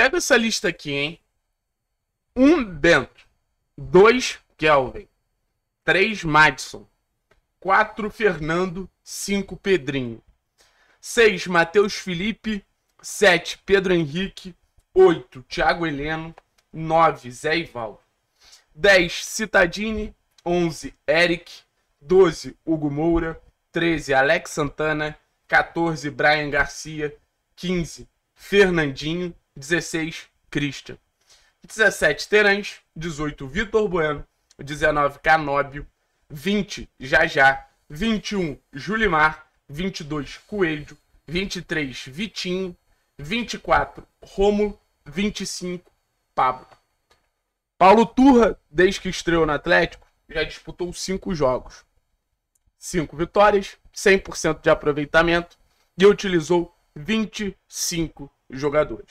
pega essa lista aqui, hein? Um Bento. Dois Kelvin. Três Madison. Quatro Fernando. Cinco Pedrinho. Seis Matheus Felipe. Sete Pedro Henrique. Oito Thiago Heleno. Nove Zé Ivaldo. Dez Citadini. Onze Eric. Doze Hugo Moura. treze Alex Santana. 14, Brian Garcia. 15, Fernandinho. 16, Christian. 17, Terãs. 18, Vitor Bueno. 19, Canóbio. 20, Jajá. 21, Julimar. 22, Coelho. 23, Vitinho. 24, Rômulo. 25, Pablo. Paulo Turra, desde que estreou no Atlético, já disputou 5 jogos. 5 vitórias, 100% de aproveitamento e utilizou 25 jogadores.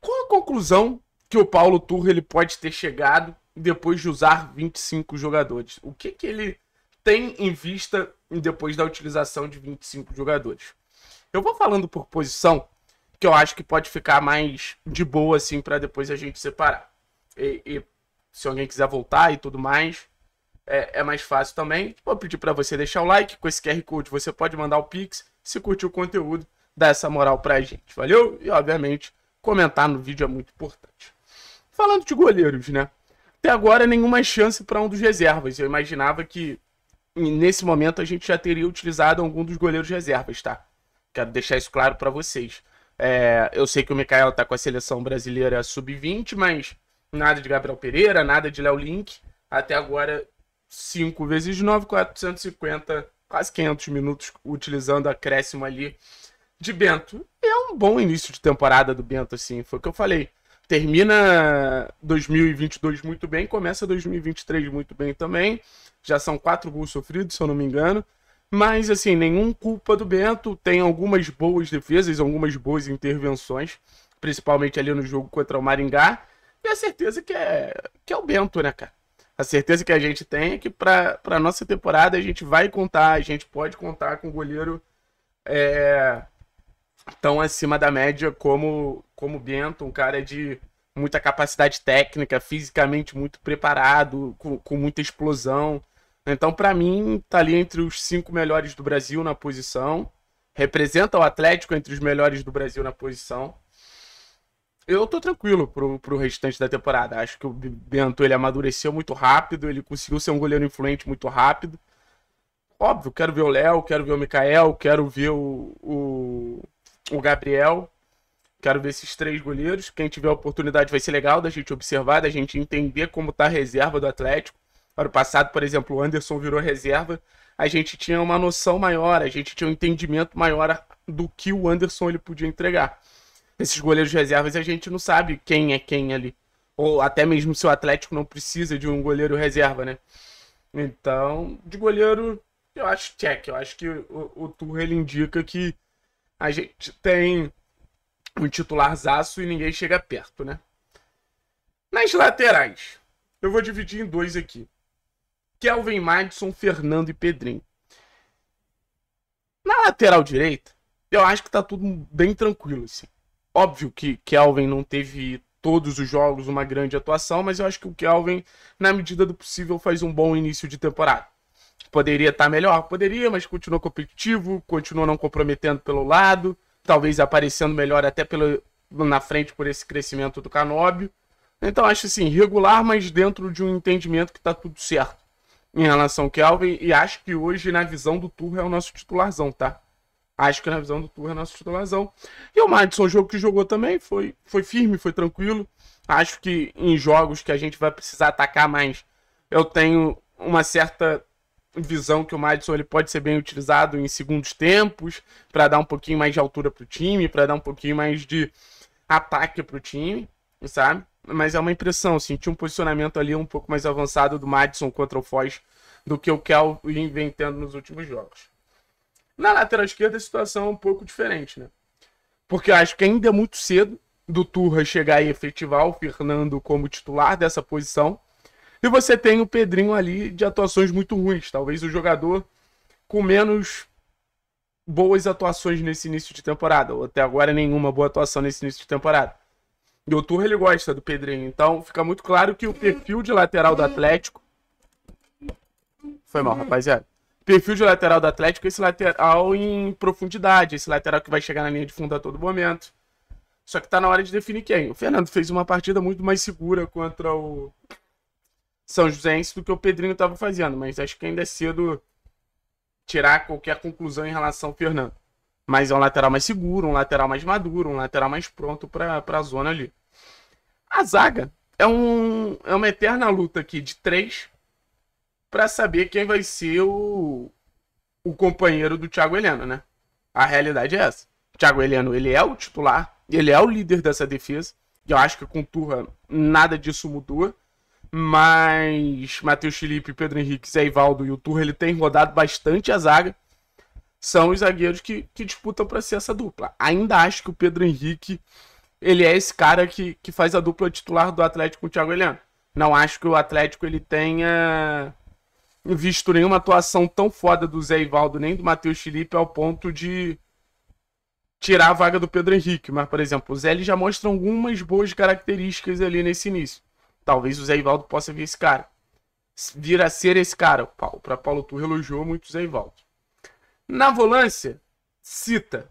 Qual a conclusão que o Paulo Turro ele pode ter chegado depois de usar 25 jogadores? O que, que ele tem em vista depois da utilização de 25 jogadores? Eu vou falando por posição, que eu acho que pode ficar mais de boa assim para depois a gente separar. E, e, se alguém quiser voltar e tudo mais, é, é mais fácil também. Vou pedir para você deixar o like com esse QR Code, você pode mandar o Pix. Se curtiu o conteúdo, dá essa moral pra gente, valeu? E obviamente comentar no vídeo é muito importante. Falando de goleiros, né? Até agora nenhuma chance para um dos reservas. Eu imaginava que nesse momento a gente já teria utilizado algum dos goleiros reservas, tá? Quero deixar isso claro para vocês. É, eu sei que o Mikael tá com a seleção brasileira sub-20, mas nada de Gabriel Pereira, nada de Léo Link. Até agora, 5 vezes 9, 450, quase 500 minutos utilizando acréscimo ali de Bento. É um bom início de temporada do Bento, assim, foi o que eu falei. Termina 2022 muito bem, começa 2023 muito bem também. Já são quatro gols sofridos, se eu não me engano. Mas, assim, nenhum culpa do Bento. Tem algumas boas defesas, algumas boas intervenções, principalmente ali no jogo contra o Maringá. E a certeza que é, que é o Bento, né, cara? A certeza que a gente tem é que para nossa temporada a gente vai contar, a gente pode contar com o goleiro é, tão acima da média como como Bento, um cara de muita capacidade técnica, fisicamente muito preparado, com, com muita explosão. Então, para mim, tá ali entre os cinco melhores do Brasil na posição. Representa o Atlético entre os melhores do Brasil na posição. Eu tô tranquilo pro, pro restante da temporada. Acho que o Bento ele amadureceu muito rápido, ele conseguiu ser um goleiro influente muito rápido. Óbvio, quero ver o Léo, quero ver o Mikael, quero ver o, o o Gabriel. Quero ver esses três goleiros. Quem tiver oportunidade vai ser legal da gente observar, da gente entender como está a reserva do Atlético. Ano passado, por exemplo, o Anderson virou reserva. A gente tinha uma noção maior, a gente tinha um entendimento maior do que o Anderson ele podia entregar. Esses goleiros reservas a gente não sabe quem é quem ali. Ou até mesmo se o Atlético não precisa de um goleiro reserva, né? Então, de goleiro, eu acho check. Eu acho que o, o ele indica que a gente tem um titularzaço e ninguém chega perto, né? Nas laterais, eu vou dividir em dois aqui. Kelvin Madison, Fernando e Pedrinho. Na lateral direita, eu acho que tá tudo bem tranquilo, assim. Óbvio que Kelvin não teve todos os jogos uma grande atuação, mas eu acho que o Kelvin, na medida do possível, faz um bom início de temporada poderia estar tá melhor? Poderia, mas continuou competitivo, continuou não comprometendo pelo lado, talvez aparecendo melhor até pelo, na frente por esse crescimento do Canóbio. Então acho assim, regular, mas dentro de um entendimento que está tudo certo em relação ao Kelvin. E acho que hoje, na visão do Turro, é o nosso titularzão, tá? Acho que na visão do Turro é o nosso titularzão. E o Madison, jogo que jogou também, foi, foi firme, foi tranquilo. Acho que em jogos que a gente vai precisar atacar mais, eu tenho uma certa visão que o Madison ele pode ser bem utilizado em segundos tempos, para dar um pouquinho mais de altura para o time, para dar um pouquinho mais de ataque para o time, sabe? Mas é uma impressão, senti assim, um posicionamento ali um pouco mais avançado do Madison contra o Foz do que o Kelvin vem tendo nos últimos jogos. Na lateral esquerda a situação é um pouco diferente, né? Porque eu acho que ainda é muito cedo do Turra chegar e efetivar o Fernando como titular dessa posição. E você tem o Pedrinho ali de atuações muito ruins. Talvez o jogador com menos boas atuações nesse início de temporada. Ou até agora nenhuma boa atuação nesse início de temporada. E o Turra ele gosta do Pedrinho. Então fica muito claro que o perfil de lateral do Atlético. Foi mal, rapaziada. Perfil de lateral do Atlético, esse lateral em profundidade, esse lateral que vai chegar na linha de fundo a todo momento. Só que tá na hora de definir quem. O Fernando fez uma partida muito mais segura contra o são Joséense do que o Pedrinho estava fazendo, mas acho que ainda é cedo tirar qualquer conclusão em relação ao Fernando. Mas é um lateral mais seguro, um lateral mais maduro, um lateral mais pronto para a zona ali. A zaga é, um, é uma eterna luta aqui de três para saber quem vai ser o, o companheiro do Thiago Heleno, né? A realidade é essa. O Thiago Heleno, ele é o titular, ele é o líder dessa defesa. E eu acho que com Turra nada disso mudou. Mas Matheus Felipe, Pedro Henrique, Zé Ivaldo e o Turra, ele tem rodado bastante a zaga. São os zagueiros que, que disputam para ser essa dupla. Ainda acho que o Pedro Henrique, ele é esse cara que, que faz a dupla titular do Atlético com o Thiago Heleno. Não acho que o Atlético ele tenha visto nenhuma atuação tão foda do Zé Ivaldo nem do Matheus Felipe ao ponto de tirar a vaga do Pedro Henrique. Mas, por exemplo, o Zé ele já mostra algumas boas características ali nesse início. Talvez o Zé Ivaldo possa vir esse cara. Vir a ser esse cara. O para Paulo Turro elogiou muito o Zé Ivaldo. Na volância, cita.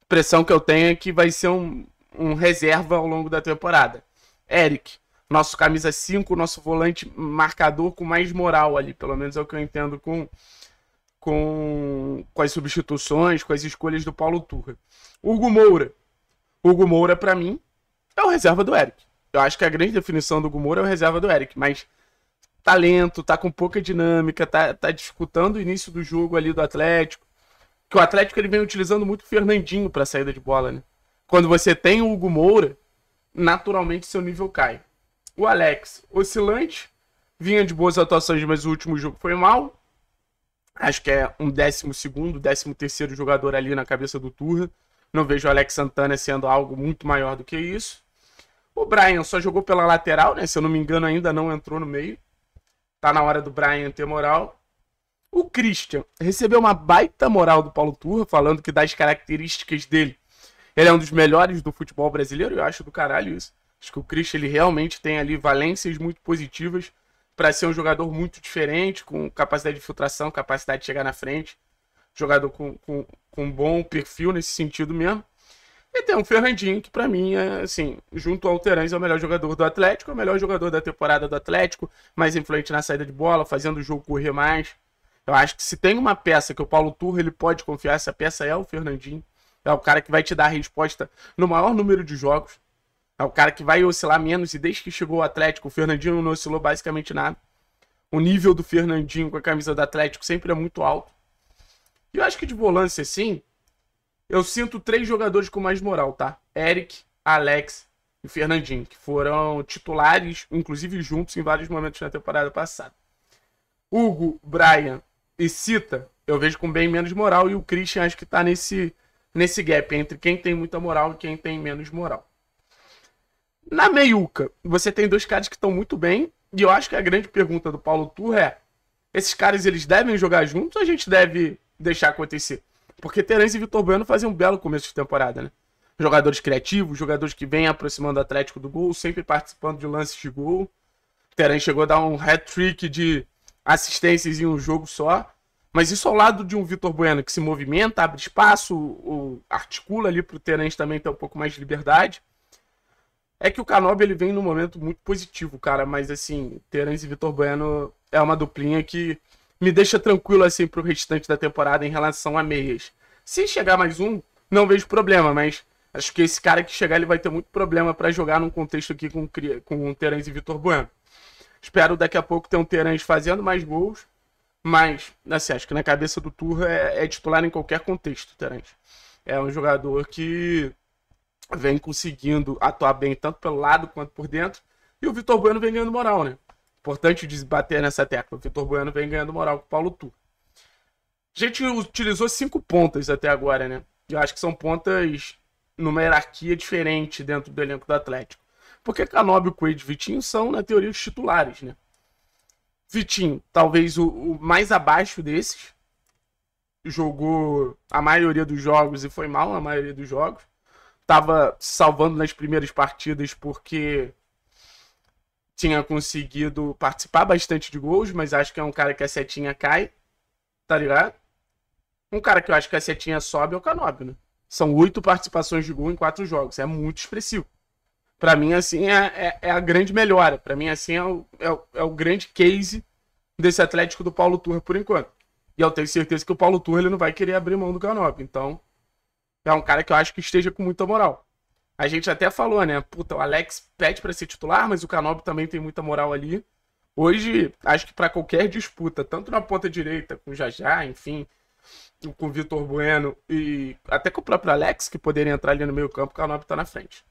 A impressão que eu tenho é que vai ser um, um reserva ao longo da temporada. Eric, nosso camisa 5, nosso volante marcador com mais moral ali, pelo menos é o que eu entendo com, com, com as substituições, com as escolhas do Paulo Turra. Hugo Moura. Hugo Moura, para mim, é o reserva do Eric. Eu acho que a grande definição do Gumoro é o reserva do Eric, mas tá lento, tá com pouca dinâmica, tá, tá dificultando o início do jogo ali do Atlético. Que o Atlético ele vem utilizando muito o Fernandinho para saída de bola, né? Quando você tem o Hugo Moura, naturalmente seu nível cai. O Alex, oscilante, vinha de boas atuações, mas o último jogo foi mal. Acho que é um décimo segundo, décimo terceiro jogador ali na cabeça do Turra. Não vejo o Alex Santana sendo algo muito maior do que isso. O Brian só jogou pela lateral, né? Se eu não me engano, ainda não entrou no meio. Tá na hora do Brian ter moral. O Christian recebeu uma baita moral do Paulo Turra, falando que das características dele, ele é um dos melhores do futebol brasileiro, eu acho do caralho isso. Acho que o Christian ele realmente tem ali valências muito positivas para ser um jogador muito diferente, com capacidade de filtração, capacidade de chegar na frente. Jogador com, com, com um bom perfil nesse sentido mesmo. E tem um Fernandinho que, para mim, é, assim, junto ao Terãs, é o melhor jogador do Atlético, é o melhor jogador da temporada do Atlético, mais influente na saída de bola, fazendo o jogo correr mais. Eu acho que se tem uma peça que o Paulo Turro ele pode confiar, essa peça é o Fernandinho. É o cara que vai te dar a resposta no maior número de jogos. É o cara que vai oscilar menos. E desde que chegou o Atlético, o Fernandinho não oscilou basicamente nada. O nível do Fernandinho com a camisa do Atlético sempre é muito alto. E eu acho que de volância, sim, eu sinto três jogadores com mais moral, tá? Eric, Alex e Fernandinho, que foram titulares, inclusive juntos, em vários momentos na temporada passada. Hugo, Brian e Cita, eu vejo com bem menos moral, e o Christian acho que tá nesse, nesse gap entre quem tem muita moral e quem tem menos moral. Na meiuca, você tem dois caras que estão muito bem, e eu acho que a grande pergunta do Paulo Turra é: esses caras eles devem jogar juntos ou a gente deve deixar acontecer? Porque Terence e Vitor Bueno fazem um belo começo de temporada, né? Jogadores criativos, jogadores que vêm aproximando o Atlético do gol, sempre participando de lances de gol. Terence chegou a dar um hat-trick de assistências em um jogo só. Mas isso ao lado de um Vitor Bueno que se movimenta, abre espaço, articula ali para o Terence também ter um pouco mais de liberdade. É que o Canobi ele vem num momento muito positivo, cara. Mas assim, Terence e Vitor Bueno é uma duplinha que me deixa tranquilo assim pro restante da temporada em relação a meias. Se chegar mais um, não vejo problema, mas acho que esse cara que chegar ele vai ter muito problema para jogar num contexto aqui com, com o Terence e Vitor Bueno. Espero daqui a pouco ter um Terence fazendo mais gols, mas assim, acho que na cabeça do Turra é, é titular em qualquer contexto, Terence. É um jogador que vem conseguindo atuar bem tanto pelo lado quanto por dentro. E o Vitor Bueno vem ganhando moral, né? Importante desbater nessa tecla. O Vitor Bueno vem ganhando moral com o Paulo Tu. A gente utilizou cinco pontas até agora, né? Eu acho que são pontas numa hierarquia diferente dentro do elenco do Atlético. Porque Canobio, Coelho e Vitinho são, na teoria, os titulares, né? Vitinho, talvez o, o, mais abaixo desses. Jogou a maioria dos jogos e foi mal na maioria dos jogos. Tava salvando nas primeiras partidas porque tinha conseguido participar bastante de gols, mas acho que é um cara que a setinha cai, tá ligado? Um cara que eu acho que a setinha sobe é o Canóbio, né? São oito participações de gol em quatro jogos, é muito expressivo. Para mim, assim, é, é, é, a grande melhora. Para mim, assim, é o, é, o, é o grande case desse Atlético do Paulo Turra por enquanto. E eu tenho certeza que o Paulo Turra ele não vai querer abrir mão do Canóbio. Então, é um cara que eu acho que esteja com muita moral. A gente até falou, né? Puta, o Alex pede para ser titular, mas o Canobi também tem muita moral ali. Hoje, acho que para qualquer disputa, tanto na ponta direita, com o Jajá, enfim, com o Vitor Bueno e até com o próprio Alex, que poderia entrar ali no meio campo, o Canobi tá na frente.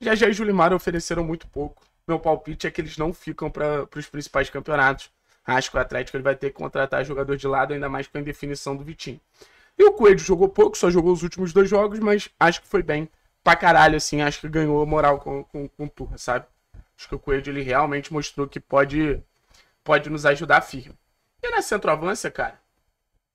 Jajá e Julimar ofereceram muito pouco. Meu palpite é que eles não ficam para os principais campeonatos. Acho que o Atlético ele vai ter que contratar jogador de lado, ainda mais com a indefinição do Vitinho. E o Coelho jogou pouco, só jogou os últimos dois jogos, mas acho que foi bem pra caralho, assim. Acho que ganhou moral com, com, com o Turra, sabe? Acho que o Coelho ele realmente mostrou que pode, pode nos ajudar firme. E na centroavança, cara,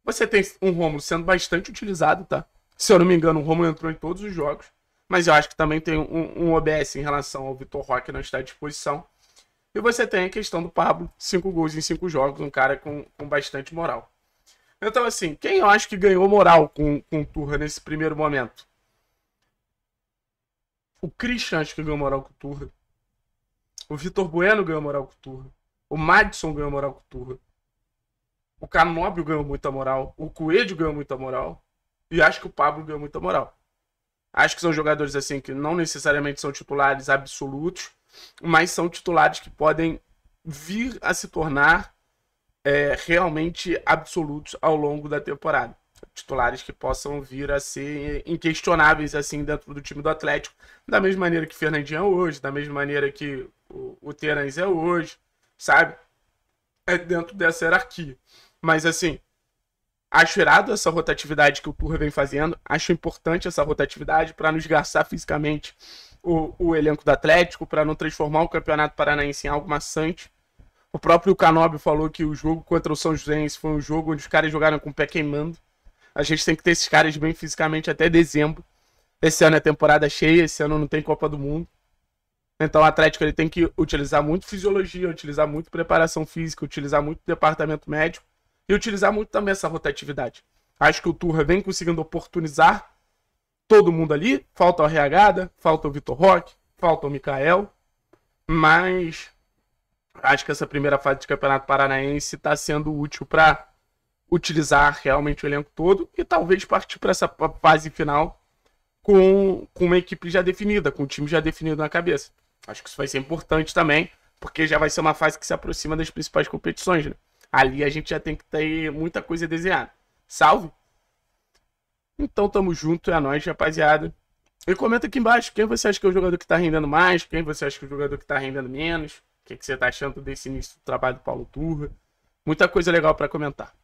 você tem um Romulo sendo bastante utilizado, tá? Se eu não me engano, o Romulo entrou em todos os jogos. Mas eu acho que também tem um, um OBS em relação ao Vitor Roque não está à disposição. E você tem a questão do Pablo, cinco gols em cinco jogos, um cara com, com bastante moral. Então, assim, quem eu acho que ganhou moral com, com o Turra nesse primeiro momento? O Christian acho que ganhou moral com o Turra. O Vitor Bueno ganhou moral com o Turra. O Madison ganhou moral com o Turra. O Canóbio ganhou muita moral. O Coelho ganhou muita moral. E acho que o Pablo ganhou muita moral. Acho que são jogadores assim que não necessariamente são titulares absolutos, mas são titulares que podem vir a se tornar é, realmente absolutos ao longo da temporada titulares que possam vir a ser inquestionáveis assim dentro do time do Atlético, da mesma maneira que Fernandinho é hoje, da mesma maneira que o, o Terans é hoje, sabe? É dentro dessa hierarquia. Mas assim, acho irado essa rotatividade que o Turra vem fazendo, acho importante essa rotatividade para nos gastar fisicamente o, o elenco do Atlético, para não transformar o Campeonato Paranaense em algo maçante. O próprio Canobi falou que o jogo contra o São José foi um jogo onde os caras jogaram com o pé queimando. A gente tem que ter esses caras bem fisicamente até dezembro. Esse ano é temporada cheia, esse ano não tem Copa do Mundo. Então o Atlético ele tem que utilizar muito fisiologia, utilizar muito preparação física, utilizar muito departamento médico e utilizar muito também essa rotatividade. Acho que o Turra vem conseguindo oportunizar todo mundo ali. Falta o Reagada falta o Vitor Roque, falta o Mikael. Mas acho que essa primeira fase de Campeonato Paranaense está sendo útil para utilizar realmente o elenco todo e talvez partir para essa fase final com, com uma equipe já definida, com o um time já definido na cabeça. Acho que isso vai ser importante também, porque já vai ser uma fase que se aproxima das principais competições. Né? Ali a gente já tem que ter muita coisa desenhada. Salve! Então tamo junto, é nóis, rapaziada. E comenta aqui embaixo quem você acha que é o jogador que tá rendendo mais, quem você acha que é o jogador que tá rendendo menos, o que, que você tá achando desse início do trabalho do Paulo Turra. Muita coisa legal para comentar.